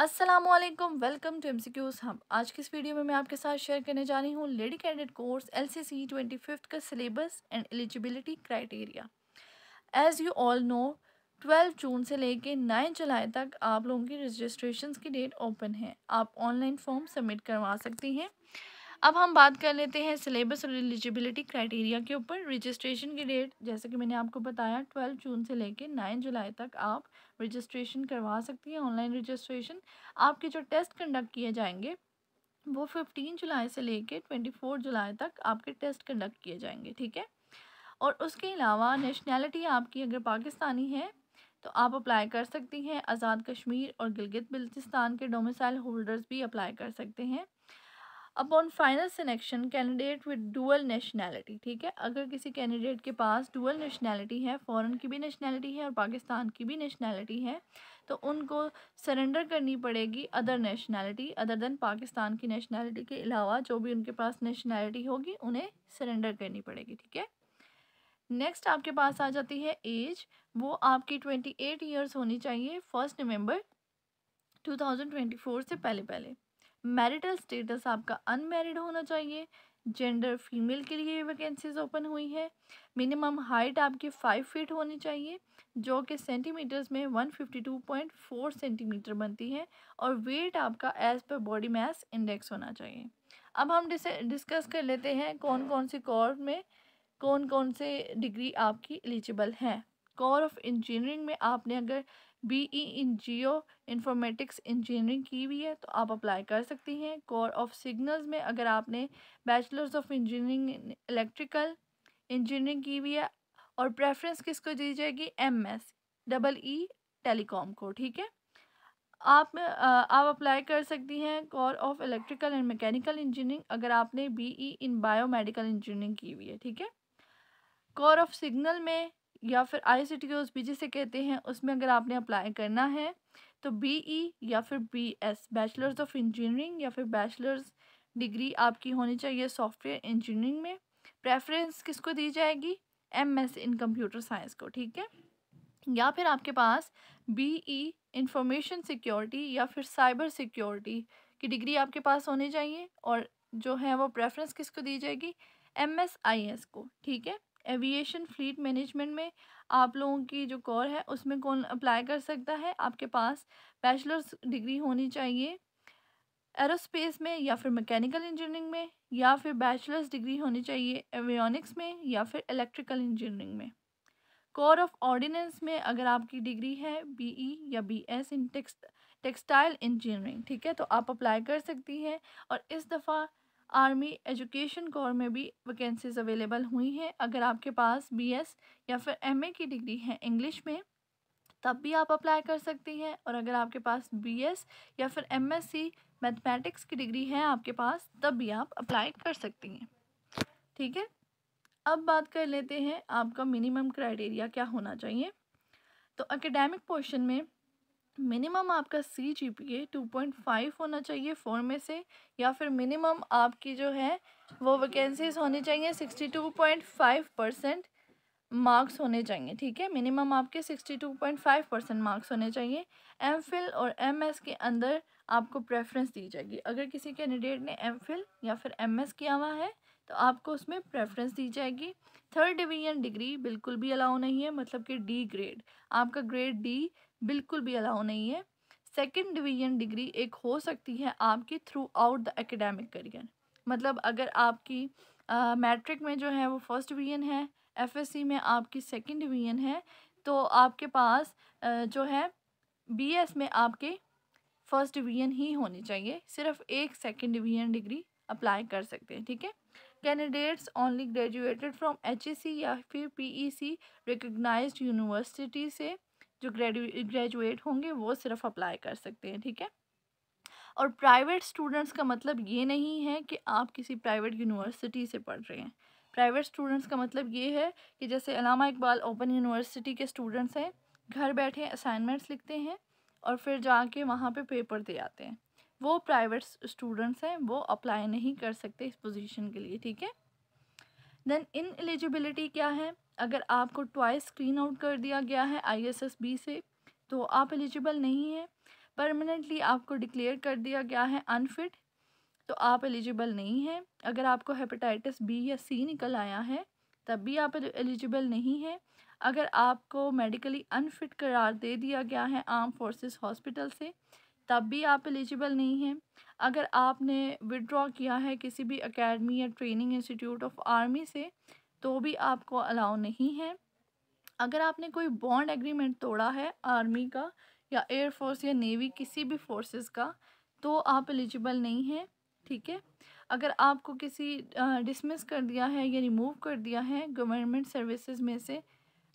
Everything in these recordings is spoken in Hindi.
Aslam welcome to M C Qs हम आज की इस वीडियो में मैं आपके साथ शेयर करने जा रही हूँ lady cadet course L C C twenty fifth का syllabus and eligibility criteria as you all know twelve June से लेके नाइन जुलाई तक आप लोगों की रजिस्ट्रेशन की डेट ओपन है आप ऑनलाइन फॉर्म सबमिट करवा सकती हैं अब हम बात कर लेते हैं सिलेबस और एलिजिबिलिटी क्राइटेरिया के ऊपर रजिस्ट्रेशन की डेट जैसे कि मैंने आपको बताया ट्वेल्व जून से लेकर नाइन जुलाई तक आप रजिस्ट्रेशन करवा सकती हैं ऑनलाइन रजिस्ट्रेशन आपके जो टेस्ट कंडक्ट किए जाएंगे वो फिफ्टीन जुलाई से लेकर ट्वेंटी फोर जुलाई तक आपके टेस्ट कंडक्ट किए जाएंगे ठीक है और उसके अलावा नेशनैलिटी आपकी अगर पाकिस्तानी है तो आप अप्लाई कर सकती हैं आज़ाद कश्मीर और गिलगित बल्तिस्तान के डोमिसाइल होल्डर्स भी अप्लाई कर सकते हैं upon final selection candidate with dual nationality ठीक है अगर किसी कैंडिडेट के पास डुअल नेशनैलिटी है फॉरेन की भी नेशनैलिटी है और पाकिस्तान की भी नेशनैलिटी है तो उनको सरेंडर करनी पड़ेगी other nationality other than Pakistan की नेशनैलिटी के अलावा जो भी उनके पास नेशनैलिटी होगी उन्हें सरेंडर करनी पड़ेगी ठीक है नेक्स्ट आपके पास आ जाती है एज वो आपकी ट्वेंटी एट ईयर्स होनी चाहिए फर्स्ट नवंबर फ़ोर से पहले पहले मैरिटल स्टेटस आपका अनमेरिड होना चाहिए जेंडर फीमेल के लिए वैकेंसीज ओपन हुई है मिनिमम हाइट आपकी फाइव फीट होनी चाहिए जो कि सेंटीमीटर्स में one fifty two point four centimetre बनती है और वेट आपका as per body mass index होना चाहिए अब हम डिस्कस कर लेते हैं कौन कौन से कोर्स में कौन कौन से डिग्री आपकी एलिजिबल हैं कोर ऑफ इंजीनियरिंग में आपने अगर B E in geo informatics engineering की हुई है तो आप अप्लाई कर सकती हैं कोर ऑफ सिग्नल्स में अगर आपने bachelors of engineering electrical engineering की हुई है और प्रेफरेंस किसको दी जाएगी M S double E telecom को ठीक है आप आप अप्लाई कर सकती हैं core of electrical and mechanical engineering अगर आपने B E in biomedical engineering की हुई है ठीक है कोर ऑफ सिग्नल में या फिर आई सी टी उस पी जी से कहते हैं उसमें अगर आपने अप्लाई करना है तो बी ई e या फिर B S bachelors of engineering या फिर बैचलर्स डिग्री आपकी होनी चाहिए सॉफ्टवेयर इंजीनियरिंग में प्रेफरेंस किसको दी जाएगी M S in computer science को ठीक है या फिर आपके पास बी ई इंफॉर्मेशन सिक्योरिटी या फिर साइबर सिक्योरिटी की डिग्री आपके पास होनी चाहिए और जो है वो प्रेफरेंस किसको दी जाएगी एम एस आई एस को ठीक है एविएशन फ्लीट मैनेजमेंट में आप लोगों की जो कोर है उसमें कौन अप्लाई कर सकता है आपके पास बैचलर्स डिग्री होनी चाहिए एरोस्पेस में या फिर मैकेनिकल इंजीनियरिंग में या फिर बैचलर्स डिग्री होनी चाहिए एवियोनिक्स में या फिर इलेक्ट्रिकल इंजीनियरिंग में कोर ऑफ ऑर्डिनेंस में अगर आपकी डिग्री है बीई e या बीएस इन टेक्सटाइल इंजीनियरिंग ठीक है तो आप अप्लाई कर सकती हैं और इस दफ़ा आर्मी एजुकेशन कोर में भी वैकेंसीज अवेलेबल हुई हैं अगर आपके पास बीएस या फिर एमए की डिग्री है इंग्लिश में तब भी आप अप्लाई कर सकती हैं और अगर आपके पास बीएस या फिर एमएससी मैथमेटिक्स की डिग्री है आपके पास तब भी आप अप्लाई कर सकती हैं ठीक है अब बात कर लेते हैं आपका मिनिमम क्राइटेरिया क्या होना चाहिए तो एकेडमिक पोर्शन में मिनिमम आपका C G P A two point five होना चाहिए फोर में से या फिर मिनिमम आपकी जो है वो वैकेंसीज होनी चाहिए sixty two point five percent marks होने चाहिए ठीक है मिनिमम आपके sixty two point five percent marks होने चाहिए एम फिल और एम एस के अंदर आपको प्रेफरेंस दी जाएगी अगर किसी कैंडिडेट ने एम फिल या फिर एम एस किया हुआ है तो आपको उसमें प्रेफरेंस दी जाएगी थर्ड डिवीजन डिग्री बिल्कुल भी अलाउ नहीं है मतलब कि डी ग्रेड आपका ग्रेड डी बिल्कुल भी अलाउ नहीं है सेकेंड डिवीजन डिग्री एक हो सकती है आपकी throughout the academic career मतलब अगर आपकी मैट्रिक uh, में जो है वो फर्स्ट डिवीजन है एफएससी में आपकी सेकंड डिवीजन है तो आपके पास uh, जो है बीएस में आपके फर्स्ट डिवीजन ही होनी चाहिए सिर्फ एक सेकंड डिवीजन डिग्री अप्लाई कर सकते हैं ठीक है candidates only graduated from H या फिर पी रिकग्नाइज्ड यूनिवर्सिटी से जो ग्रेजुएट होंगे वो सिर्फ अप्लाई कर सकते हैं ठीक है और प्राइवेट स्टूडेंट्स का मतलब ये नहीं है कि आप किसी प्राइवेट यूनिवर्सिटी से पढ़ रहे हैं प्राइवेट स्टूडेंट्स का मतलब ये है कि जैसे अलामा इकबाल ओपन यूनिवर्सिटी के स्टूडेंट्स हैं घर बैठे असाइनमेंट्स लिखते हैं और फिर जाके वहाँ पे पेपर दे आते हैं वो प्राइवेट स्टूडेंट्स हैं वो अप्लाई नहीं कर सकते इस पोजीशन के लिए ठीक है देन इन एलिजिबिलिटी क्या है अगर आपको ट्वाइस स्क्रीन आउट कर दिया गया है आईएसएसबी से तो आप एलिजिबल नहीं हैं परमानेंटली आपको डिक्लेयर कर दिया गया है अनफिट तो आप एलिजिबल नहीं हैं अगर आपको हेपेटाइटिस बी या सी निकल आया है तब भी आप एलिजिबल नहीं हैं अगर आपको मेडिकली अनफिट करार दे दिया गया है आर्म फोर्सेस हॉस्पिटल से तब भी आप एलिजिबल नहीं हैं अगर आपने विड्रॉ किया है किसी भी अकेडमी या ट्रेनिंग इंस्टीट्यूट ऑफ आर्मी से तो भी आपको अलाउ नहीं है अगर आपने कोई बॉन्ड एग्रीमेंट तोड़ा है आर्मी का या एयरफोर्स या नेवी किसी भी फोर्सेस का तो आप एलिजिबल नहीं हैं ठीक है अगर आपको किसी डिसमिस कर दिया है या रिमूव कर दिया है गवर्नमेंट सर्विसेज में से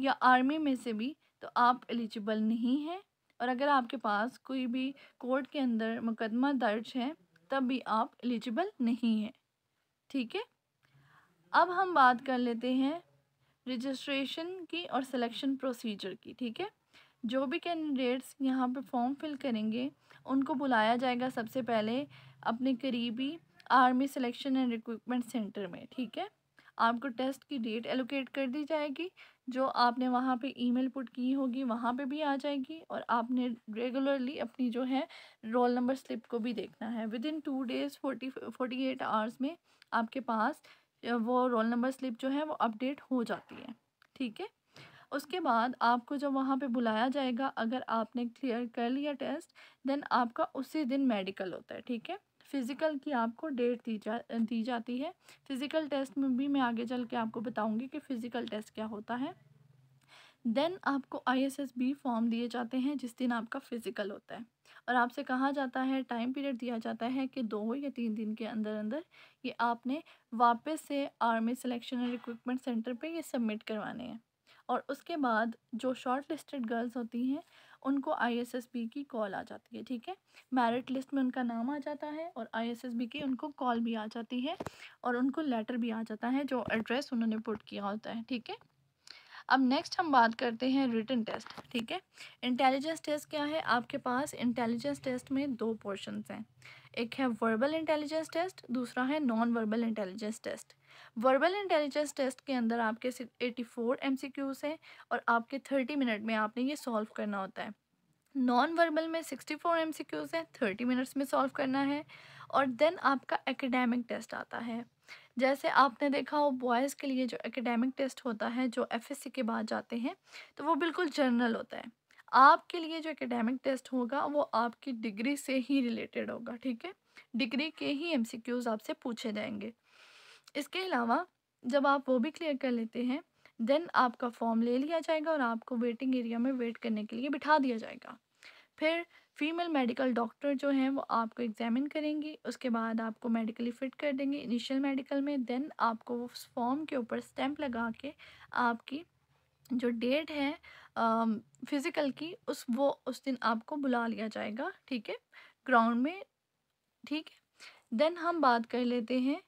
या आर्मी में से भी तो आप एलिजिबल नहीं हैं और अगर आपके पास कोई भी कोर्ट के अंदर मुकदमा दर्ज है तब भी आप एलिजिबल नहीं हैं ठीक है अब हम बात कर लेते हैं रजिस्ट्रेशन की और सिलेक्शन प्रोसीजर की ठीक है जो भी कैंडिडेट्स यहाँ पर फॉर्म फिल करेंगे उनको बुलाया जाएगा सबसे पहले अपने करीबी army selection and recruitment centre में ठीक है आपको टेस्ट की डेट एलोकेट कर दी जाएगी जो आपने वहाँ पे ईमेल पुट की होगी वहाँ पे भी आ जाएगी और आपने रेगुलरली अपनी जो है रोल नंबर स्लिप को भी देखना है within two days forty forty eight hours में आपके पास वो रोल नंबर स्लिप जो है वो अपडेट हो जाती है ठीक है उसके बाद आपको जब वहाँ पे बुलाया जाएगा अगर आपने क्लियर कर लिया टेस्ट देन आपका उसी दिन मेडिकल होता है ठीक है फ़िज़िकल की आपको डेट दी जा दी जाती है फ़िज़िकल टेस्ट में भी मैं आगे चल के आपको बताऊँगी कि फ़िज़िकल टेस्ट क्या होता है देन आपको I S S B form दिए जाते हैं जिस दिन आपका फ़िज़िकल होता है और आपसे कहा जाता है टाइम पीरियड दिया जाता है कि दो या तीन दिन के अंदर अंदर ये आपने वापस से army selection and recruitment centre पे ये सबमिट करवाने हैं और उसके बाद जो शॉर्ट लिस्टेड गर्ल्स होती हैं उनको आईएसएसबी की कॉल आ जाती है ठीक है मेरिट हम्म। लिस्ट में उनका नाम आ जाता है और आईएसएसबी की उनको कॉल भी आ जाती है और उनको लेटर भी आ जाता है जो एड्रेस उन्होंने पुट किया होता है ठीक है अब नेक्स्ट हम बात करते हैं रिटर्न टेस्ट ठीक है इंटेलिजेंस टेस्ट क्या है आपके पास इंटेलिजेंस टेस्ट में दो पोर्शन हैं एक है वर्बल इंटेलिजेंस टेस्ट दूसरा है non verbal intelligence test verbal intelligence test के अंदर आपके eighty four M C Qs हैं और आपके थर्टी मिनट में आपने ये सॉल्व करना होता है नॉन वर्बल में sixty four M C Qs हैं थर्टी मिनट्स में सॉल्व करना है और देन आपका एकेडमिक टेस्ट आता है जैसे आपने देखा हो बॉयज़ के लिए जो एकेडमिक टेस्ट होता है जो एफ के बाद जाते हैं तो वो बिल्कुल जनरल होता है आपके लिए जो एकेडमिक टेस्ट होगा वो आपकी डिग्री से ही रिलेटेड होगा ठीक है डिग्री के ही एम आपसे पूछे जाएंगे इसके अलावा जब आप वो भी क्लियर कर लेते हैं देन आपका फॉर्म ले लिया जाएगा और आपको वेटिंग एरिया में वेट करने के लिए बिठा दिया जाएगा फिर फीमेल मेडिकल डॉक्टर जो हैं वो आपको एग्जामिन करेंगी उसके बाद आपको मेडिकली फ़िट कर देंगे इनिशियल मेडिकल में देन आपको उस फॉर्म के ऊपर स्टैंप लगा के आपकी जो डेट है फिज़िकल की उस वो उस दिन आपको बुला लिया जाएगा ठीक है ग्राउंड में ठीक है देन हम बात कर लेते हैं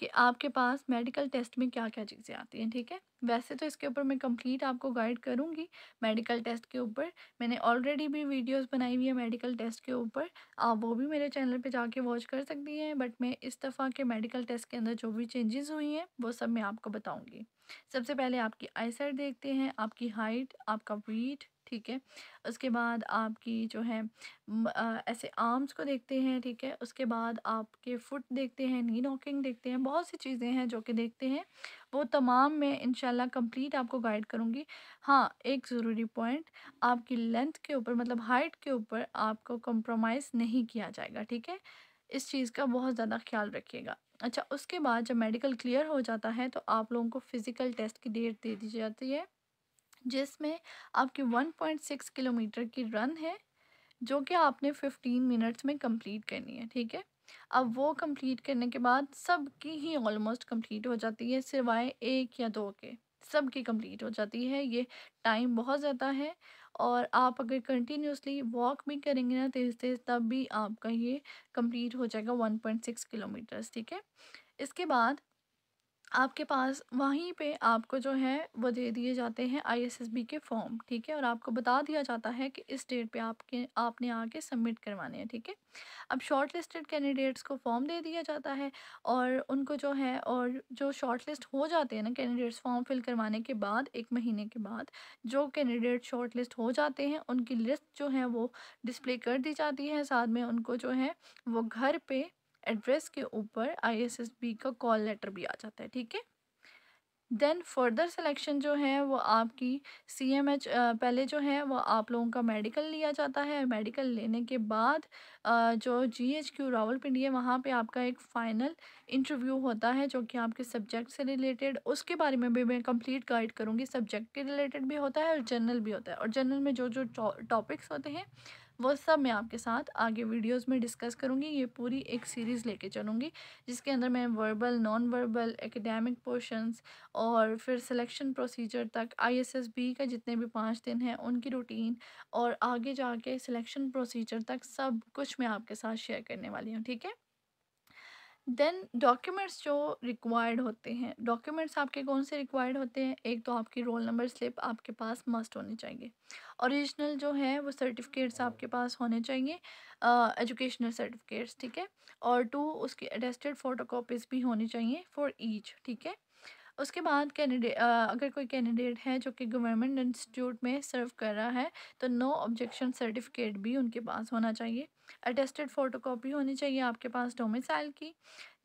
कि आपके पास मेडिकल टेस्ट में क्या क्या चीज़ें आती हैं ठीक है वैसे तो इसके ऊपर मैं कंप्लीट आपको गाइड करूँगी मेडिकल टेस्ट के ऊपर मैंने ऑलरेडी भी वीडियोस बनाई हुई है मेडिकल टेस्ट के ऊपर आप वो भी मेरे चैनल पे जाके वॉच कर सकती हैं बट मैं इस दफ़ा के मेडिकल टेस्ट के अंदर जो भी चेंजेस हुई हैं वो सब मैं आपको बताऊँगी सबसे पहले आपकी आईसाइट देखते हैं आपकी हाइट आपका वीट ठीक है उसके बाद आपकी जो है ऐसे आर्म्स को देखते हैं ठीक है उसके बाद आपके फुट देखते हैं नी नॉकिंग देखते हैं बहुत सी चीज़ें हैं जो कि देखते हैं वो तमाम मैं इनशाला कंप्लीट आपको गाइड करूँगी हाँ एक ज़रूरी पॉइंट आपकी लेंथ के ऊपर मतलब हाइट के ऊपर आपको कंप्रोमाइज़ नहीं किया जाएगा ठीक है इस चीज़ का बहुत ज़्यादा ख्याल रखिएगा अच्छा उसके बाद जब मेडिकल क्लियर हो जाता है तो आप लोगों को फ़िज़िकल टेस्ट की डेट दे दी जाती है जिसमें आपकी 1.6 किलोमीटर की रन है जो कि आपने 15 मिनट्स में कंप्लीट करनी है ठीक है अब वो कंप्लीट करने के बाद सब की ही ऑलमोस्ट कंप्लीट हो जाती है सिवाय एक या दो के सब की कंप्लीट हो जाती है ये टाइम बहुत ज़्यादा है और आप अगर कंटिन्यूसली वॉक भी करेंगे ना तेज़ तेज़ तब भी आपका ये कंप्लीट हो जाएगा 1.6 किलोमीटर्स ठीक है इसके बाद आपके पास वहीं पे आपको जो है वो दे दिए जाते हैं आईएसएसबी के फॉर्म ठीक है और आपको बता दिया जाता है कि इस डेट पे आपके आपने आके सबमिट करवाने हैं ठीक है अब शॉर्ट लिस्टेड कैंडिडेट्स को फॉर्म दे दिया जाता है और उनको जो है और जो शॉर्ट लिस्ट हो जाते हैं ना कैंडिडेट्स फॉर्म फिल करवाने के बाद एक महीने के बाद जो कैंडिडेट शॉर्ट लिस्ट हो जाते हैं उनकी लिस्ट जो है वो डिस्प्ले कर दी जाती है साथ में उनको जो है वो घर पर एड्रेस के ऊपर आईएसएसबी का कॉल लेटर भी आ जाता है ठीक है देन फर्दर सिलेक्शन जो है वो आपकी सी एम एच पहले जो है वो आप लोगों का मेडिकल लिया जाता है मेडिकल लेने के बाद जो जी एच क्यू रावलपिंडी है वहाँ पे आपका एक फ़ाइनल इंटरव्यू होता है जो कि आपके सब्जेक्ट से रिलेटेड उसके बारे में भी मैं कंप्लीट गाइड करूँगी सब्जेक्ट के रिलेटेड भी होता है और जनरल भी होता है और जनरल में जो जो टॉपिक्स होते हैं वो सब मैं आपके साथ आगे वीडियोस में डिस्कस करूँगी ये पूरी एक सीरीज़ लेके चलूँगी जिसके अंदर मैं verbal non verbal academic portions और फिर सिलेक्शन प्रोसीजर तक आईएसएसबी का जितने भी पाँच दिन हैं उनकी रूटीन और आगे जाके सिलेक्शन प्रोसीजर तक सब कुछ मैं आपके साथ शेयर करने वाली हूँ ठीक है देन डॉक्यूमेंट्स जो रिक्वायर्ड होते हैं डॉक्यूमेंट्स आपके कौन से रिक्वायर्ड होते हैं एक तो आपकी रोल नंबर स्लिप आपके पास मस्ट होनी चाहिए ओरिजिनल जो है वो सर्टिफिकेट्स हाँ। आपके पास होने चाहिए एजुकेशनल सर्टिफिकेट्स ठीक है और टू उसकी अटेस्टेड फ़ोटो भी होनी चाहिए फॉर ईच ठीक है उसके बाद कैंडिडेट अगर कोई कैंडिडेट है जो कि गवर्नमेंट इंस्टीट्यूट में सर्व कर रहा है तो नो ऑब्जेक्शन सर्टिफिकेट भी उनके पास होना चाहिए अटेस्टेड फ़ोटोकॉपी होनी चाहिए आपके पास डोमिसाइल की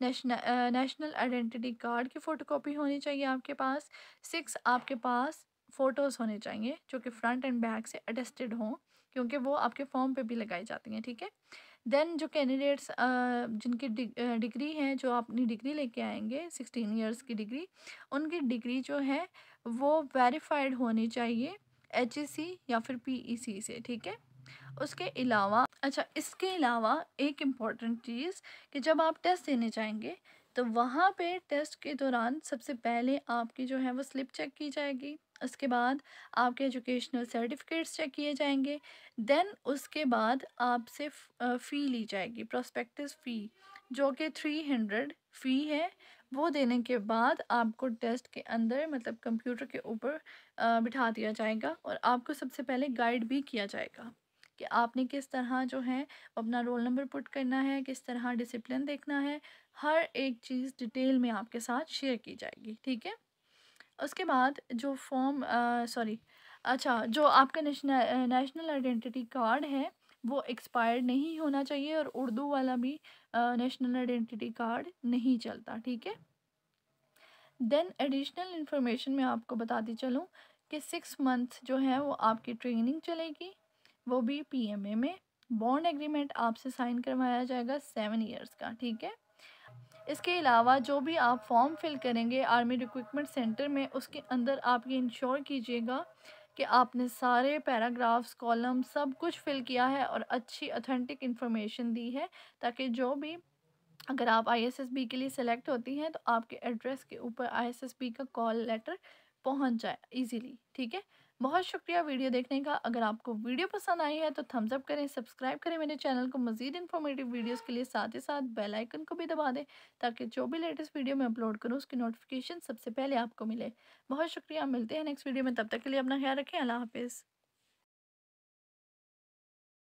नेशनल नेशनल आइडेंटिटी कार्ड की फ़ोटोकॉपी होनी चाहिए आपके पास सिक्स आपके पास फ़ोटोज़ होने चाहिए जो कि फ्रंट एंड बैक से अटेस्टेड हों क्योंकि वो आपके फॉर्म पे भी लगाई जाती हैं ठीक है थीके? देन जो कैंडिडेट्स जिनकी डिग्री हैं जो अपनी डिग्री लेके आएंगे सिक्सटीन ईयर्स की डिग्री उनकी डिग्री जो है वो वेरीफाइड होनी चाहिए एच e या फिर पी e से ठीक है उसके अलावा अच्छा इसके अलावा एक इम्पॉर्टेंट चीज़ कि जब आप टेस्ट देने जाएंगे तो वहाँ पे टेस्ट के दौरान सबसे पहले आपकी जो है वो स्लिप चेक की जाएगी उसके बाद आपके एजुकेशनल सर्टिफिकेट्स चेक किए जाएंगे देन उसके बाद आपसे फ़ी ली जाएगी प्रोस्पेक्टिस फ़ी जो कि थ्री हंड्रेड फ़ी है वो देने के बाद आपको टेस्ट के अंदर मतलब कंप्यूटर के ऊपर बिठा दिया जाएगा और आपको सबसे पहले गाइड भी किया जाएगा कि आपने किस तरह जो है अपना रोल नंबर पुट करना है किस तरह डिसिप्लिन देखना है हर एक चीज़ डिटेल में आपके साथ शेयर की जाएगी ठीक है उसके बाद जो फॉर्म सॉरी अच्छा जो आपका नेशनल नेशनल आइडेंटिटी कार्ड है वो एक्सपायर्ड नहीं होना चाहिए और उर्दू वाला भी नेशनल आइडेंटिटी कार्ड नहीं चलता ठीक है देन एडिशनल इन्फॉर्मेशन मैं आपको बताती चलूँ कि सिक्स मंथ जो है वो आपकी ट्रेनिंग चलेगी वो भी पीएमए में बॉन्ड एग्रीमेंट आपसे साइन करवाया जाएगा सेवन ईयर्स का ठीक है इसके अलावा जो भी आप फॉर्म फिल करेंगे आर्मी रिक्रूटमेंट सेंटर में उसके अंदर आप ये इंश्योर कीजिएगा कि आपने सारे पैराग्राफ्स कॉलम सब कुछ फिल किया है और अच्छी अथेंटिक इन्फॉर्मेशन दी है ताकि जो भी अगर आप आईएसएसबी के लिए सिलेक्ट होती हैं तो आपके एड्रेस के ऊपर आईएसएसबी का कॉल लेटर पहुंच जाए इजीली ठीक है बहुत शुक्रिया वीडियो देखने का अगर आपको वीडियो पसंद आई है तो थम्स अप करें सब्सक्राइब करें मेरे चैनल को मजीद इन्फॉर्मेटिव वीडियोस के लिए साथ ही साथ बेल आइकन को भी दबा दें ताकि जो भी लेटेस्ट वीडियो मैं अपलोड करूँ उसकी नोटिफिकेशन सबसे पहले आपको मिले बहुत शुक्रिया मिलते हैं नेक्स्ट वीडियो में तब तक के लिए अपना ख्याल रखें अल्लाह हाफिज़